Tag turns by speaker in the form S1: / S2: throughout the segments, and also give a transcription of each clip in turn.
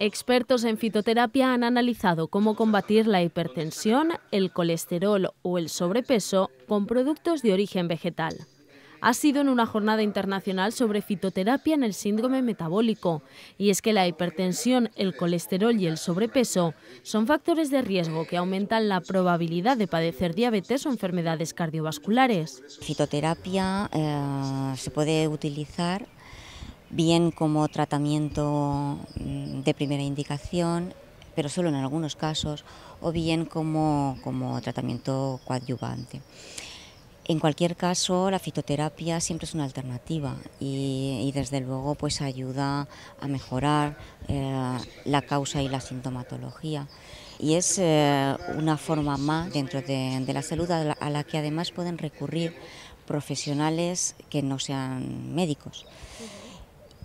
S1: Expertos en fitoterapia han analizado cómo combatir la hipertensión, el colesterol o el sobrepeso con productos de origen vegetal. Ha sido en una jornada internacional sobre fitoterapia en el síndrome metabólico, y es que la hipertensión, el colesterol y el sobrepeso son factores de riesgo que aumentan la probabilidad de padecer diabetes o enfermedades cardiovasculares. Fitoterapia
S2: eh, se puede utilizar bien como tratamiento mm, de primera indicación, pero solo en algunos casos, o bien como, tratamiento coadyuvante. En cualquier caso, la fitoterapia siempre es una alternativa y, desde luego pues ayuda a mejorar eh, la causa y la sintomatología. Y es eh, una forma más dentro de, la salud a la, que además pueden recurrir profesionales que no sean médicos.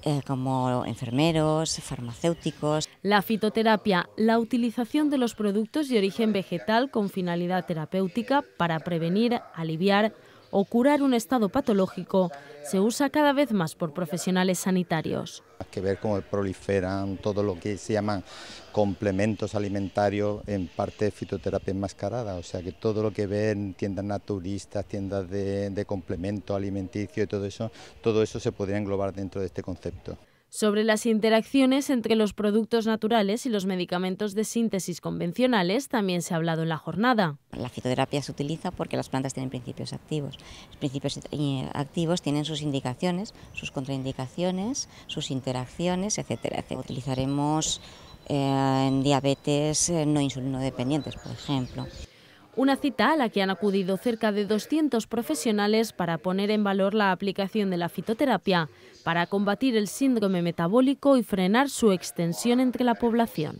S2: Eh, como enfermeros, farmacéuticos.
S1: La fitoterapia, la utilización de los productos de origen vegetal con finalidad terapéutica para prevenir, aliviar, o curar un estado patológico se usa cada vez más por profesionales sanitarios.
S3: Hay que ver cómo proliferan todo lo que se llaman complementos alimentarios en parte de fitoterapia enmascarada, o sea que todo lo que ven tiendas naturistas, tiendas de, de complemento alimenticio y todo eso, todo eso se podría englobar dentro de este concepto
S1: sobre las interacciones entre los productos naturales y los medicamentos de síntesis convencionales también se ha hablado en la jornada.
S2: La fitoterapia se utiliza porque las plantas tienen principios activos. Los principios eh, activos tienen sus indicaciones, sus contraindicaciones, sus interacciones, etcétera. Utilizaremos eh, en diabetes eh, no insulino dependientes, por ejemplo.
S1: Una cita a la que han acudido cerca de 200 profesionales para poner en valor la aplicación de la fitoterapia para combatir el síndrome metabólico y frenar su extensión entre la población.